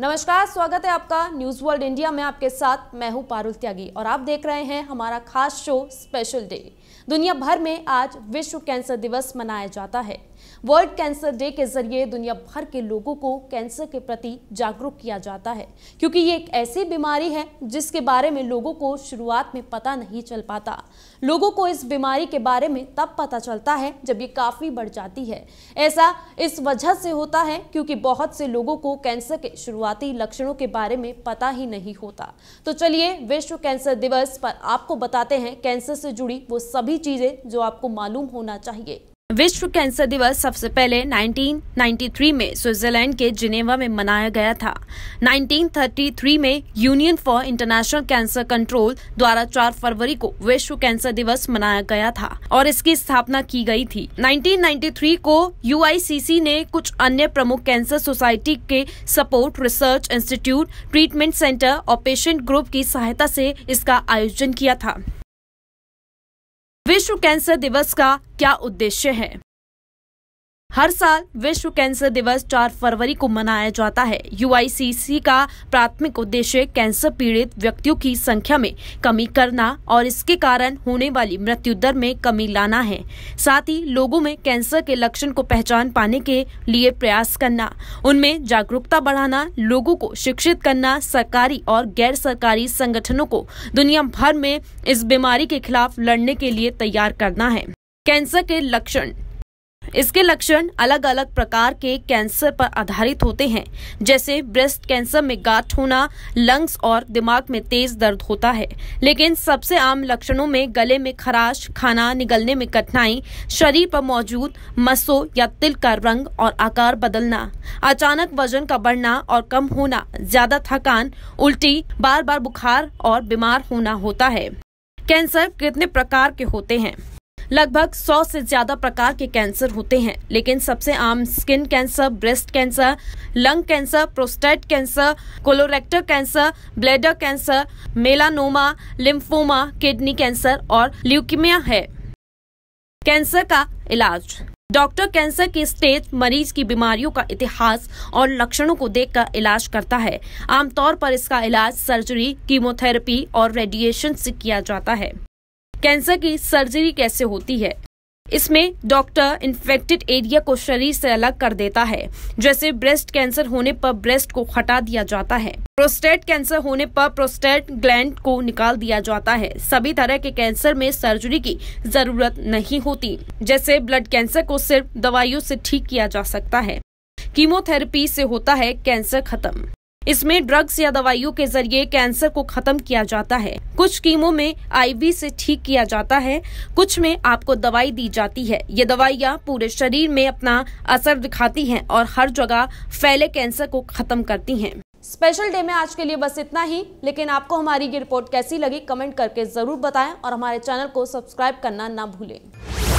नमस्कार स्वागत है आपका न्यूज वर्ल्ड इंडिया में आपके साथ मैं हूं पारुल त्यागी और आप देख रहे हैं हमारा खास शो स्पेशल डे दुनिया भर में आज विश्व कैंसर दिवस मनाया जाता है वर्ल्ड कैंसर डे के जरिए दुनिया भर के लोगों को कैंसर के प्रति जागरूक किया जाता है क्योंकि ये एक ऐसी बीमारी है जिसके बारे में लोगों को शुरुआत में पता नहीं चल पाता लोगों को इस बीमारी के बारे में तब पता चलता है जब ये काफ़ी बढ़ जाती है ऐसा इस वजह से होता है क्योंकि बहुत से लोगों को कैंसर के शुरुआती लक्षणों के बारे में पता ही नहीं होता तो चलिए विश्व कैंसर दिवस पर आपको बताते हैं कैंसर से जुड़ी वो सभी चीज़ें जो आपको मालूम होना चाहिए विश्व कैंसर दिवस सबसे पहले 1993 में स्विट्जरलैंड के जिनेवा में मनाया गया था 1933 में union for international cancer control द्वारा 4 फरवरी को विश्व कैंसर दिवस मनाया गया था और इसकी स्थापना की गई थी 1993 को यू ने कुछ अन्य प्रमुख कैंसर सोसाइटी के support research institute treatment centre और पेशेंट ग्रुप की सहायता से इसका आयोजन किया था विश्व कैंसर दिवस का क्या उद्देश्य है हर साल विश्व कैंसर दिवस 4 फरवरी को मनाया जाता है यूआईसीसी का प्राथमिक उद्देश्य कैंसर पीड़ित व्यक्तियों की संख्या में कमी करना और इसके कारण होने वाली मृत्यु दर में कमी लाना है साथ ही लोगों में कैंसर के लक्षण को पहचान पाने के लिए प्रयास करना उनमें जागरूकता बढ़ाना लोगों को शिक्षित करना सरकारी और गैर सरकारी संगठनों को दुनिया भर में इस बीमारी के खिलाफ लड़ने के लिए तैयार करना है कैंसर के लक्षण इसके लक्षण अलग अलग प्रकार के कैंसर पर आधारित होते हैं जैसे ब्रेस्ट कैंसर में गांठ होना लंग्स और दिमाग में तेज दर्द होता है लेकिन सबसे आम लक्षणों में गले में खराश खाना निगलने में कठिनाई शरीर पर मौजूद मसों या तिल का रंग और आकार बदलना अचानक वजन का बढ़ना और कम होना ज्यादा थकान उल्टी बार बार बुखार और बीमार होना होता है कैंसर कितने प्रकार के होते हैं लगभग 100 से ज्यादा प्रकार के कैंसर होते हैं लेकिन सबसे आम skin cancer breast cancer lung cancer prostate cancer colorectal cancer bladder cancer melanoma lymphoma kidney cancer और ल्यूकीमिया है कैंसर का इलाज डॉक्टर कैंसर के स्टेज मरीज की बीमारियों का इतिहास और लक्षणों को देखकर इलाज करता है आमतौर पर इसका इलाज सर्जरी कीमोथेरेपी और रेडिएशन से किया जाता है कैंसर की सर्जरी कैसे होती है इसमें डॉक्टर इन्फेक्टेड एरिया को शरीर से अलग कर देता है जैसे ब्रेस्ट कैंसर होने पर ब्रेस्ट को हटा दिया जाता है प्रोस्टेट कैंसर होने पर प्रोस्टेट ग्लैंड को निकाल दिया जाता है सभी तरह के कैंसर में सर्जरी की जरूरत नहीं होती जैसे ब्लड कैंसर को सिर्फ दवाइयों से ठीक किया जा सकता है कीमोथेरेपी से होता है कैंसर खत्म इसमें ड्रग्स या दवाइयों के जरिए कैंसर को खत्म किया जाता है कुछ कीमो में आईवी से ठीक किया जाता है कुछ में आपको दवाई दी जाती है ये दवाइयाँ पूरे शरीर में अपना असर दिखाती हैं और हर जगह फैले कैंसर को खत्म करती हैं स्पेशल डे में आज के लिए बस इतना ही लेकिन आपको हमारी ये रिपोर्ट कैसी लगी कमेंट करके जरूर बताएं और हमारे चैनल को सब्सक्राइब करना ना भूलें